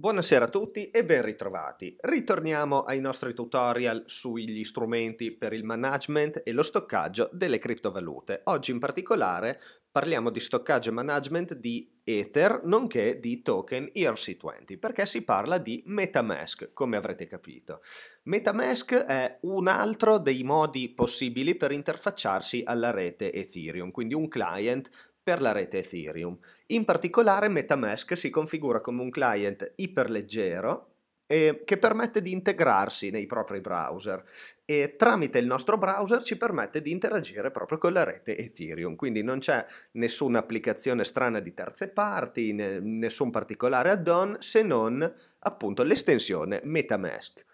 Buonasera a tutti e ben ritrovati. Ritorniamo ai nostri tutorial sugli strumenti per il management e lo stoccaggio delle criptovalute. Oggi in particolare parliamo di stoccaggio e management di Ether nonché di token ERC20 perché si parla di Metamask, come avrete capito. Metamask è un altro dei modi possibili per interfacciarsi alla rete Ethereum, quindi un client per la rete Ethereum. In particolare Metamask si configura come un client iperleggero eh, che permette di integrarsi nei propri browser e tramite il nostro browser ci permette di interagire proprio con la rete Ethereum, quindi non c'è nessuna applicazione strana di terze parti, nessun particolare add-on se non appunto l'estensione Metamask.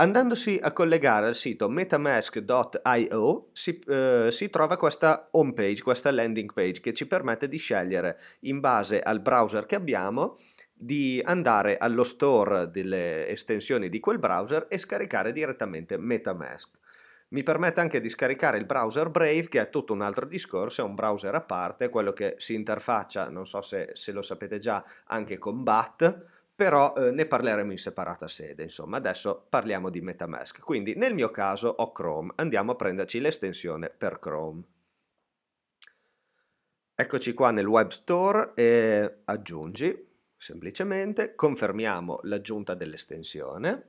Andandosi a collegare al sito metamask.io si, eh, si, trova questa home page, questa landing page che ci permette di scegliere in base al browser che abbiamo di andare allo store delle estensioni di quel browser e scaricare direttamente Metamask. Mi permette anche di scaricare il browser Brave, che è tutto un altro discorso, è un browser a parte, quello che si interfaccia, non so se, se lo sapete già, anche con BAT, però eh, ne parleremo in separata sede, insomma adesso parliamo di Metamask, quindi nel mio caso ho Chrome, andiamo a prenderci l'estensione per Chrome. Eccoci qua nel web store e aggiungi, semplicemente, confermiamo l'aggiunta dell'estensione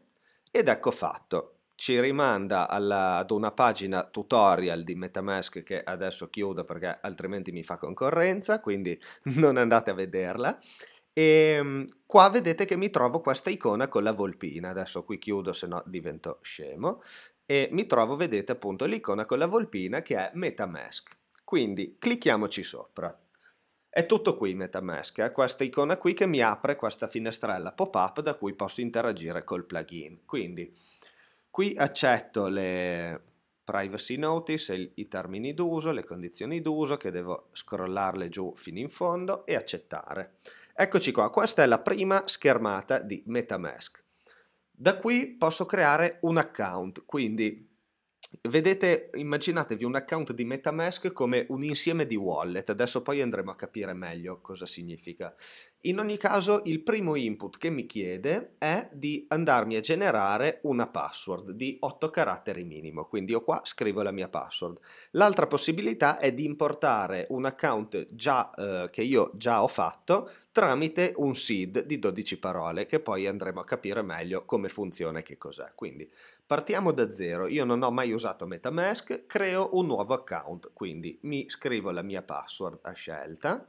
ed ecco fatto. Ci rimanda alla, ad una pagina tutorial di Metamask che adesso chiudo perché altrimenti mi fa concorrenza, quindi non andate a vederla. E ehm, qua vedete che mi trovo questa icona con la volpina, adesso qui chiudo se no divento scemo, e mi trovo, vedete appunto, l'icona con la volpina che è Metamask. Quindi clicchiamoci sopra. È tutto qui Metamask, è eh? questa icona qui che mi apre questa finestrella pop-up da cui posso interagire col plugin. Quindi qui accetto le privacy notice, i termini d'uso, le condizioni d'uso che devo scrollarle giù fino in fondo e accettare. Eccoci qua, questa è la prima schermata di Metamask. Da qui posso creare un account, quindi Vedete, immaginatevi un account di Metamask come un insieme di wallet, adesso poi andremo a capire meglio cosa significa. In ogni caso il primo input che mi chiede è di andarmi a generare una password di 8 caratteri minimo, quindi io qua scrivo la mia password. L'altra possibilità è di importare un account già, eh, che io già ho fatto tramite un seed di 12 parole che poi andremo a capire meglio come funziona e che cos'è. Quindi Partiamo da zero, io non ho mai usato Metamask, creo un nuovo account, quindi mi scrivo la mia password a scelta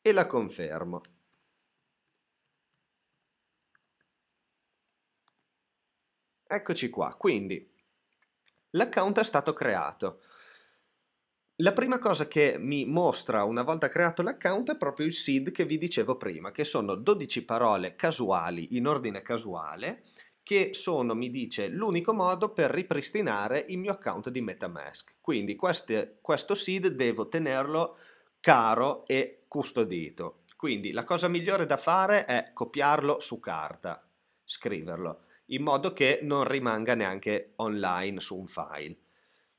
e la confermo. Eccoci qua, quindi l'account è stato creato. La prima cosa che mi mostra una volta creato l'account è proprio il seed che vi dicevo prima, che sono 12 parole casuali in ordine casuale che sono, mi dice, l'unico modo per ripristinare il mio account di Metamask. Quindi queste, questo seed devo tenerlo caro e custodito. Quindi la cosa migliore da fare è copiarlo su carta, scriverlo, in modo che non rimanga neanche online su un file.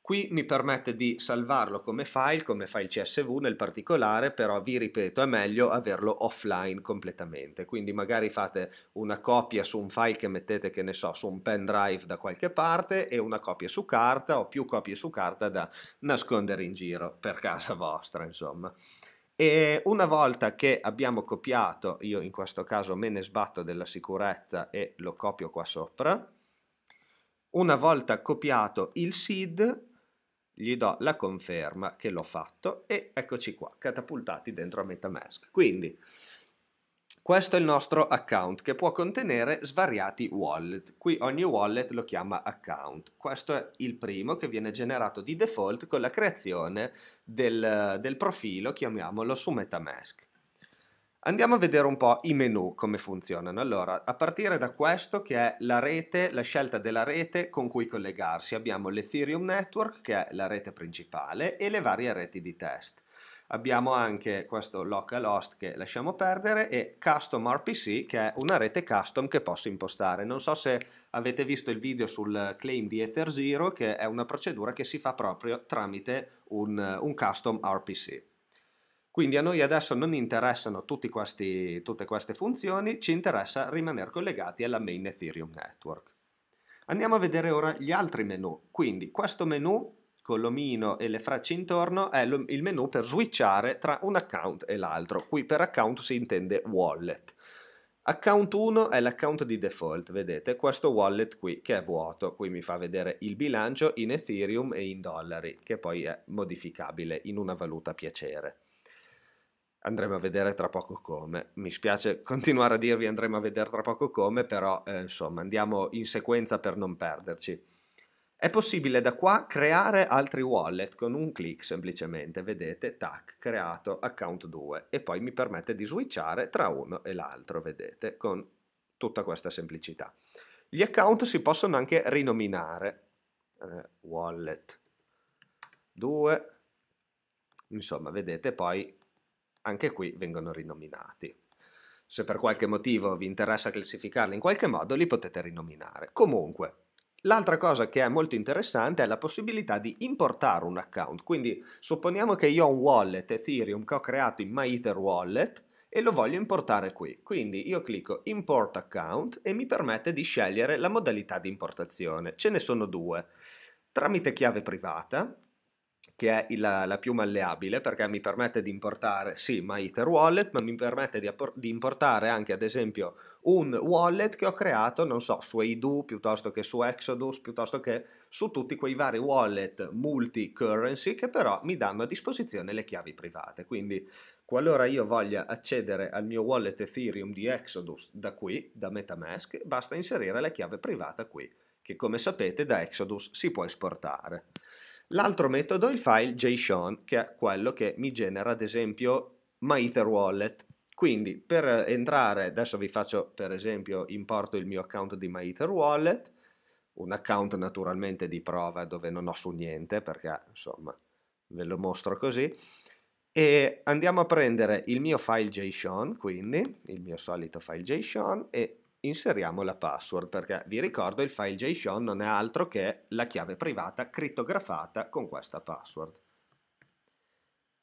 Qui mi permette di salvarlo come file, come file CSV nel particolare, però vi ripeto è meglio averlo offline completamente, quindi magari fate una copia su un file che mettete, che ne so, su un pendrive da qualche parte e una copia su carta o più copie su carta da nascondere in giro per casa vostra, insomma. E una volta che abbiamo copiato, io in questo caso me ne sbatto della sicurezza e lo copio qua sopra, una volta copiato il SID gli do la conferma che l'ho fatto e eccoci qua, catapultati dentro a Metamask. Quindi questo è il nostro account che può contenere svariati wallet. Qui ogni wallet lo chiama account. Questo è il primo che viene generato di default con la creazione del, del profilo, chiamiamolo su Metamask. Andiamo a vedere un po' i menu come funzionano. Allora, a partire da questo che è la rete, la scelta della rete con cui collegarsi, abbiamo l'Ethereum Network che è la rete principale e le varie reti di test. Abbiamo anche questo local host che lasciamo perdere e custom RPC che è una rete custom che posso impostare. Non so se avete visto il video sul claim di Ether Zero che è una procedura che si fa proprio tramite un, un custom RPC. Quindi a noi adesso non interessano questi, tutte queste funzioni, ci interessa rimanere collegati alla main Ethereum Network. Andiamo a vedere ora gli altri menu. Quindi questo menu con l'omino e le frecce intorno è il menu per switchare tra un account e l'altro. Qui per account si intende wallet. Account 1 è l'account di default, vedete questo wallet qui che è vuoto, qui mi fa vedere il bilancio in Ethereum e in dollari, che poi è modificabile in una valuta piacere andremo a vedere tra poco come. Mi spiace continuare a dirvi andremo a vedere tra poco come, però eh, insomma andiamo in sequenza per non perderci. È possibile da qua creare altri wallet con un clic semplicemente, vedete, tac, creato account 2 e poi mi permette di switchare tra uno e l'altro, vedete, con tutta questa semplicità. Gli account si possono anche rinominare, eh, wallet 2, insomma vedete poi anche qui vengono rinominati. Se per qualche motivo vi interessa classificarli in qualche modo, li potete rinominare. Comunque, l'altra cosa che è molto interessante è la possibilità di importare un account. Quindi, supponiamo che io ho un wallet Ethereum che ho creato in MyEtherWallet e lo voglio importare qui. Quindi io clicco Import Account e mi permette di scegliere la modalità di importazione. Ce ne sono due. Tramite chiave privata che è la, la, più malleabile perché mi permette di importare sì my Ether Wallet, ma mi permette di, di, importare anche ad esempio un wallet che ho creato, non so, su Aidu piuttosto che su Exodus, piuttosto che su tutti quei vari wallet multi-currency che però mi danno a disposizione le chiavi private. Quindi qualora io voglia accedere al mio wallet Ethereum di Exodus da qui, da Metamask, basta inserire la chiave privata qui, che come sapete da Exodus si può esportare. L'altro metodo è il file JSON, che è quello che mi genera ad esempio MyEtherWallet. Quindi per entrare, adesso vi faccio per esempio, importo il mio account di MyEtherWallet, un account naturalmente di prova dove non ho su niente perché insomma ve lo mostro così e andiamo a prendere il mio file JSON, quindi il mio solito file JSON e inseriamo la password perché vi ricordo il file JSON non è altro che la chiave privata crittografata con questa password.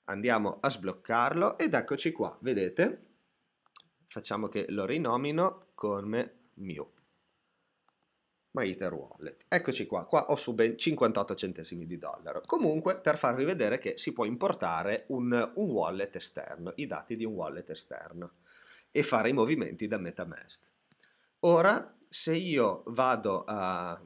Andiamo a sbloccarlo ed eccoci qua, vedete? Facciamo che lo rinomino come mio. MyEther Wallet. Eccoci qua, qua ho su ben 58 centesimi di dollaro. Comunque, per farvi vedere che si può importare un, un wallet esterno, i dati di un wallet esterno e fare i movimenti da Metamask. Ora, se io vado a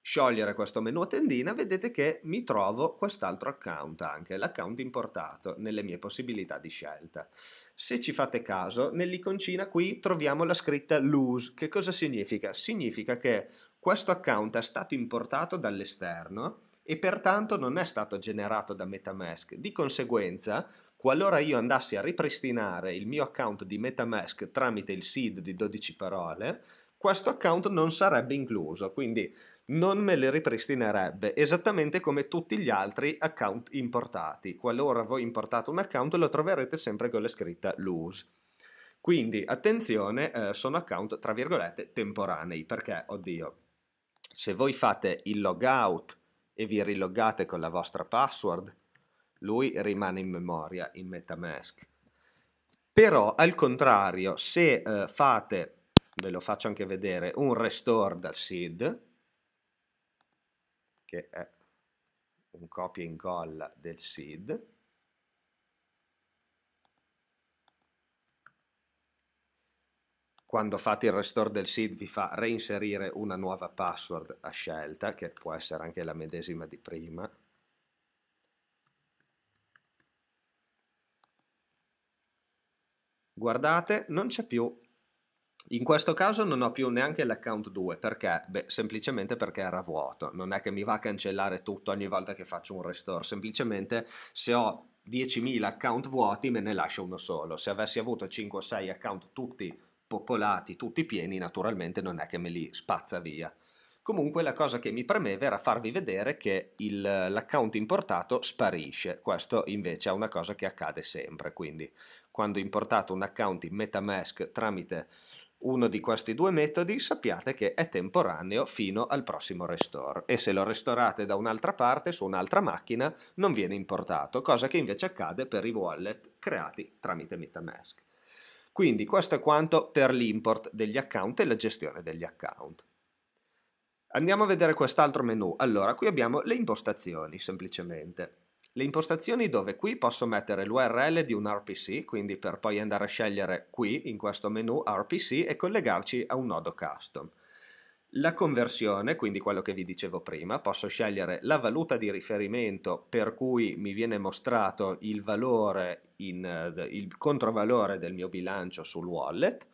sciogliere questo menu a tendina, vedete che mi trovo quest'altro account anche, l'account importato, nelle mie possibilità di scelta. Se ci fate caso, nell'iconcina qui troviamo la scritta lose. Che cosa significa? Significa che questo account è stato importato dall'esterno e pertanto non è stato generato da Metamask. Di conseguenza, Qualora io andassi a ripristinare il mio account di Metamask tramite il seed di 12 parole, questo account non sarebbe incluso, quindi non me le ripristinerebbe, esattamente come tutti gli altri account importati. Qualora voi importate un account lo troverete sempre con la scritta lose. Quindi attenzione, eh, sono account tra virgolette temporanei, perché, oddio, se voi fate il logout e vi riloggate con la vostra password, lui rimane in memoria in Metamask. Però al contrario, se eh, fate, ve lo faccio anche vedere, un restore dal seed, che è un copia e incolla del seed, quando fate il restore del seed vi fa reinserire una nuova password a scelta, che può essere anche la medesima di prima, guardate non c'è più in questo caso non ho più neanche l'account 2 perché? Beh, semplicemente perché era vuoto, non è che mi va a cancellare tutto ogni volta che faccio un restore, semplicemente se ho 10.000 account vuoti me ne lascio uno solo, se avessi avuto 5 o 6 account tutti popolati, tutti pieni, naturalmente non è che me li spazza via. Comunque la cosa che mi premeva era farvi vedere che l'account importato sparisce, questo invece è una cosa che accade sempre, quindi quando importate un account in MetaMask tramite uno di questi due metodi sappiate che è temporaneo fino al prossimo restore e se lo restorate da un'altra parte su un'altra macchina non viene importato, cosa che invece accade per i wallet creati tramite MetaMask. Quindi questo è quanto per l'import degli account e la gestione degli account. Andiamo a vedere quest'altro menu. Allora, qui abbiamo le impostazioni semplicemente le impostazioni dove qui posso mettere l'URL di un RPC, quindi per poi andare a scegliere qui in questo menu RPC e collegarci a un nodo custom. La conversione, quindi quello che vi dicevo prima, posso scegliere la valuta di riferimento per cui mi viene mostrato il valore, in, eh, il controvalore del mio bilancio sul wallet,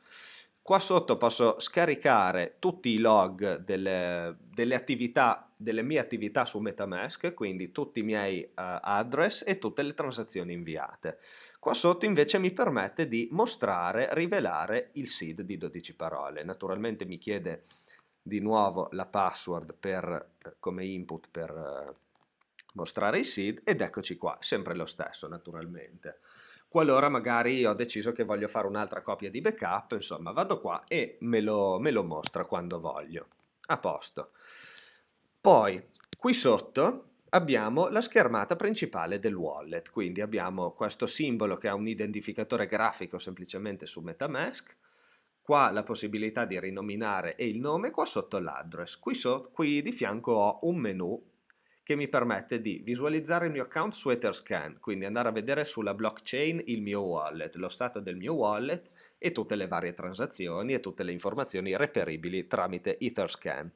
Qua sotto posso scaricare tutti i log delle, delle, attività, delle mie attività su Metamask, quindi tutti i miei uh, address e tutte le transazioni inviate. Qua sotto invece mi permette di mostrare, rivelare il seed di 12 parole. Naturalmente mi chiede di nuovo la password per, come input per uh, mostrare i seed ed eccoci qua, sempre lo stesso naturalmente qualora magari ho deciso che voglio fare un'altra copia di backup, insomma vado qua e me lo, me lo mostra quando voglio. A posto. Poi qui sotto abbiamo la schermata principale del wallet, quindi abbiamo questo simbolo che ha un identificatore grafico semplicemente su Metamask, qua la possibilità di rinominare e il nome, qua sotto l'address, qui, so qui di fianco ho un menu che mi permette di visualizzare il mio account su Etherscan, quindi andare a vedere sulla blockchain il mio wallet, lo stato del mio wallet e tutte le varie transazioni e tutte le informazioni reperibili tramite Etherscan.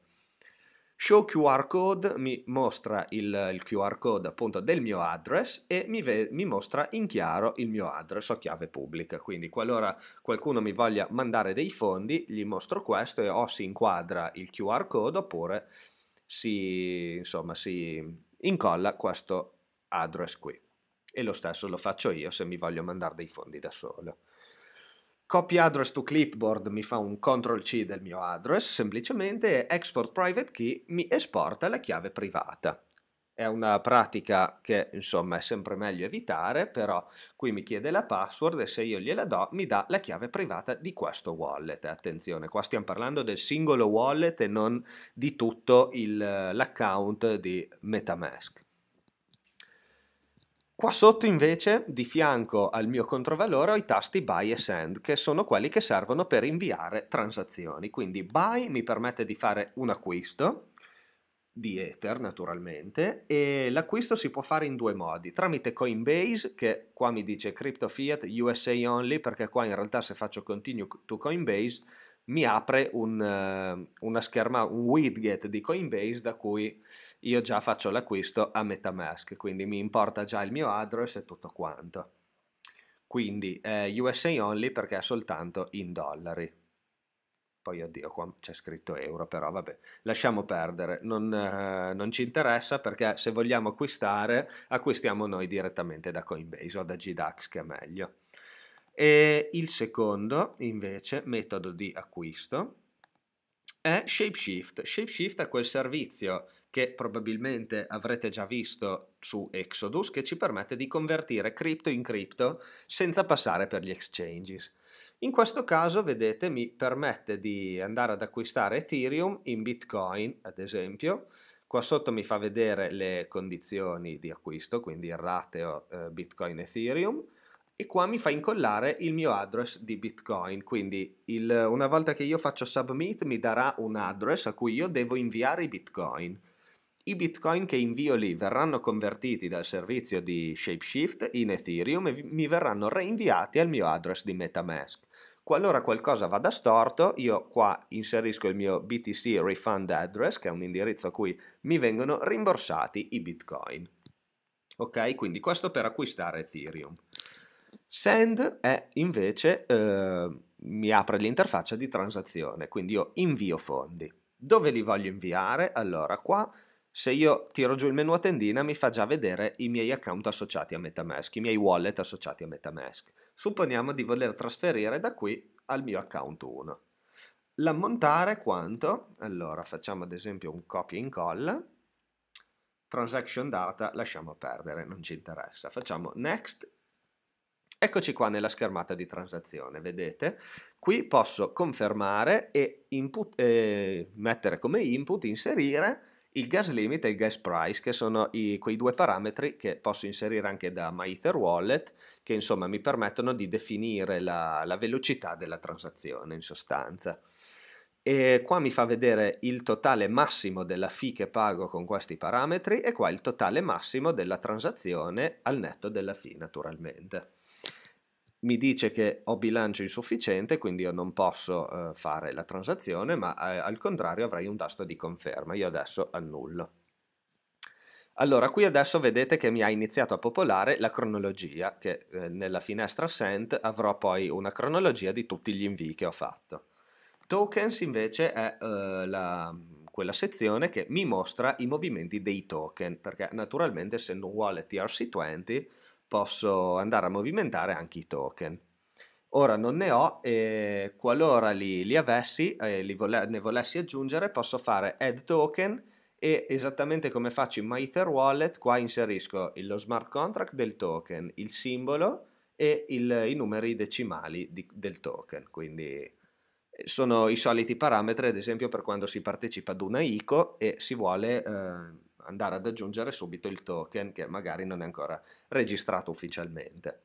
Show QR code mi mostra il, il QR code appunto del mio address e mi, ve, mi mostra in chiaro il mio address a chiave pubblica, quindi qualora qualcuno mi voglia mandare dei fondi gli mostro questo e o si inquadra il QR code oppure si, insomma, si incolla questo address qui. E lo stesso lo faccio io se mi voglio mandare dei fondi da solo. Copy address to clipboard mi fa un CTRL C del mio address, semplicemente export private key mi esporta la chiave privata è una pratica che insomma è sempre meglio evitare, però qui mi chiede la password e se io gliela do mi dà la chiave privata di questo wallet. Attenzione, qua stiamo parlando del singolo wallet e non di tutto l'account di Metamask. Qua sotto invece, di fianco al mio controvalore, ho i tasti buy e send, che sono quelli che servono per inviare transazioni. Quindi buy mi permette di fare un acquisto, di Ether naturalmente e l'acquisto si può fare in due modi tramite Coinbase che qua mi dice crypto fiat USA only perché qua in realtà se faccio continue to Coinbase mi apre un, eh, una scherma, un widget di Coinbase da cui io già faccio l'acquisto a Metamask quindi mi importa già il mio address e tutto quanto quindi eh, USA only perché è soltanto in dollari poi addio, qua c'è scritto euro, però vabbè, lasciamo perdere, non, eh, non, ci interessa perché se vogliamo acquistare, acquistiamo noi direttamente da Coinbase o da GDAX che è meglio. E il secondo, invece, metodo di acquisto è ShapeShift. ShapeShift è quel servizio che probabilmente avrete già visto su Exodus che ci permette di convertire cripto in cripto senza passare per gli exchanges. In questo caso, vedete, mi permette di andare ad acquistare Ethereum in Bitcoin, ad esempio. Qua sotto mi fa vedere le condizioni di acquisto, quindi il rateo eh, Bitcoin Ethereum e qua mi fa incollare il mio address di Bitcoin, quindi il, una volta che io faccio submit mi darà un address a cui io devo inviare i Bitcoin. I Bitcoin che invio lì verranno convertiti dal servizio di Shapeshift in Ethereum e mi verranno reinviati al mio address di Metamask. Qualora qualcosa vada storto, io qua inserisco il mio BTC refund address, che è un indirizzo a cui mi vengono rimborsati i Bitcoin. Ok, quindi questo per acquistare Ethereum. Send è invece eh, mi apre l'interfaccia di transazione, quindi io invio fondi. Dove li voglio inviare? Allora, qua se io tiro giù il menu a tendina mi fa già vedere i miei account associati a Metamask, i miei wallet associati a Metamask. Supponiamo di voler trasferire da qui al mio account 1. L'ammontare quanto? Allora, facciamo ad esempio un copia e incolla. Transaction data lasciamo perdere, non ci interessa. Facciamo next Eccoci qua nella schermata di transazione, vedete? Qui posso confermare e input, eh, mettere come input, inserire il gas limit e il gas price, che sono i, quei due parametri che posso inserire anche da MyEther Wallet, che insomma mi permettono di definire la, la velocità della transazione in sostanza. E qua mi fa vedere il totale massimo della fee che pago con questi parametri e qua il totale massimo della transazione al netto della fee naturalmente mi dice che ho bilancio insufficiente, quindi io non posso eh, fare la transazione, ma eh, al contrario avrei un tasto di conferma. Io adesso annullo. Allora, qui adesso vedete che mi ha iniziato a popolare la cronologia, che eh, nella finestra Sent avrò poi una cronologia di tutti gli invii che ho fatto. Tokens invece è eh, la, quella sezione che mi mostra i movimenti dei token, perché naturalmente essendo un wallet ERC20 posso andare a movimentare anche i token. Ora non ne ho e qualora li, li avessi e eh, vole- ne volessi aggiungere posso fare add token e esattamente come faccio in MyEther Wallet qua inserisco lo smart contract del token, il simbolo e il, i numeri decimali di, del token, quindi eh, sono i soliti parametri ad esempio per quando si partecipa ad una ICO e si vuole... Eh, andare ad aggiungere subito il token che magari non è ancora registrato ufficialmente.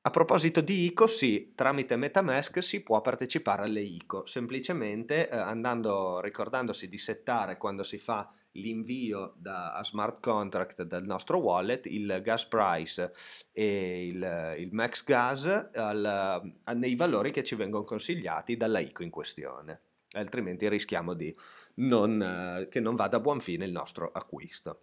A proposito di ICO, sì, tramite Metamask si può partecipare alle ICO, semplicemente eh, andando, ricordandosi di settare quando si fa l'invio da, a smart contract dal nostro wallet il gas price e il, il max gas al, nei valori che ci vengono consigliati dalla ICO in questione, altrimenti rischiamo di non, eh, che non vada a buon fine il nostro acquisto.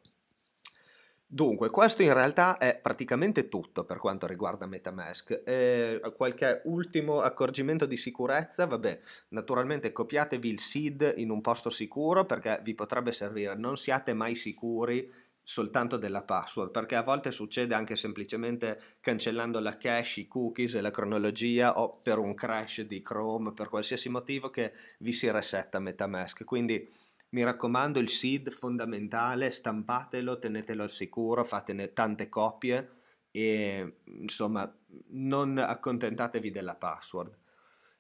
Dunque, questo in realtà è praticamente tutto per quanto riguarda Metamask. Eh, qualche ultimo accorgimento di sicurezza? Vabbè, naturalmente copiatevi il seed in un posto sicuro perché vi potrebbe servire. Non siate mai sicuri soltanto della password, perché a volte succede anche semplicemente cancellando la cache, i cookies e la cronologia o per un crash di Chrome, per qualsiasi motivo che vi si resetta Metamask. Quindi mi raccomando il seed fondamentale, stampatelo, tenetelo al sicuro, fatene tante copie e insomma non accontentatevi della password.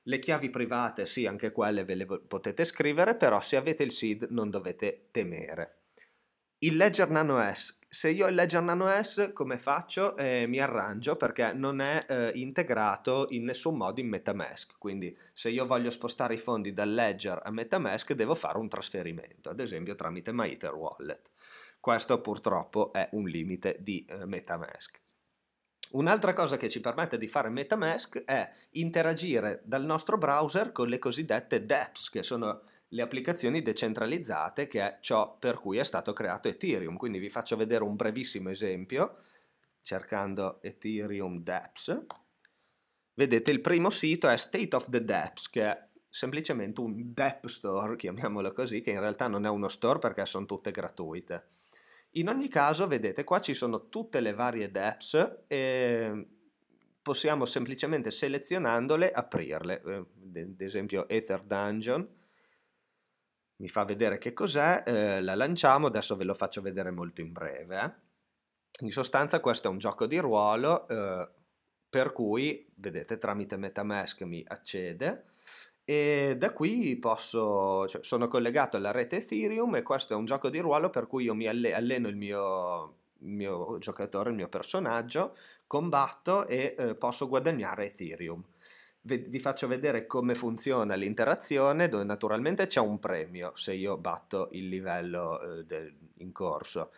Le chiavi private, sì, anche quelle ve le potete scrivere, però se avete il seed non dovete temere. Il Ledger Nano S. Se io ho il Ledger Nano S come faccio? Eh, mi arrangio perché non è eh, integrato in nessun modo in Metamask, quindi se io voglio spostare i fondi dal Ledger a Metamask devo fare un trasferimento, ad esempio tramite MyEther Wallet. Questo purtroppo è un limite di eh, Metamask. Un'altra cosa che ci permette di fare Metamask è interagire dal nostro browser con le cosiddette dApps, che sono le applicazioni decentralizzate, che è ciò per cui è stato creato Ethereum. Quindi vi faccio vedere un brevissimo esempio, cercando Ethereum DApps. Vedete, il primo sito è State of the DApps, che è semplicemente un DApp store, chiamiamolo così, che in realtà non è uno store perché sono tutte gratuite. In ogni caso, vedete, qua ci sono tutte le varie DApps e possiamo semplicemente selezionandole aprirle. Ad eh, esempio Ether Dungeon, mi fa vedere che cos'è, eh, la lanciamo, adesso ve lo faccio vedere molto in breve. Eh. In sostanza questo è un gioco di ruolo eh, per cui, vedete, tramite Metamask mi accede e da qui posso, cioè, sono collegato alla rete Ethereum e questo è un gioco di ruolo per cui io mi alle, alleno il mio, il mio, giocatore, il mio personaggio, combatto e eh, posso guadagnare Ethereum vi faccio vedere come funziona l'interazione dove naturalmente c'è un premio se io batto il livello eh, del, in corso.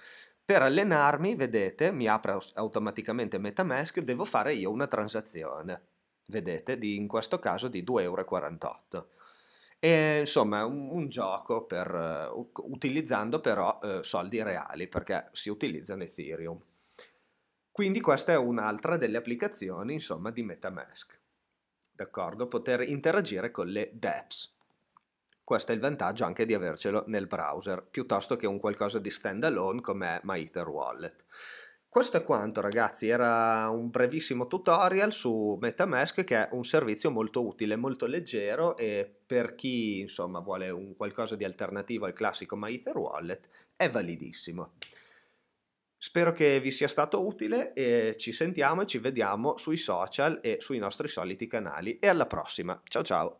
Per allenarmi, vedete, mi apre automaticamente Metamask, devo fare io una transazione, vedete, di, in questo caso di 2,48€. E, insomma, un, un gioco per, uh, utilizzando però uh, soldi reali, perché si utilizzano Ethereum. Quindi questa è un'altra delle applicazioni, insomma, di Metamask d'accordo? Poter interagire con le dApps. Questo è il vantaggio anche di avercelo nel browser, piuttosto che un qualcosa di standalone come My Ether Wallet. Questo è quanto ragazzi, era un brevissimo tutorial su Metamask che è un servizio molto utile, molto leggero e per chi insomma vuole un qualcosa di alternativo al classico My Ether Wallet è validissimo. Spero che vi sia stato utile e ci sentiamo e ci vediamo sui social e sui nostri soliti canali e alla prossima. Ciao ciao!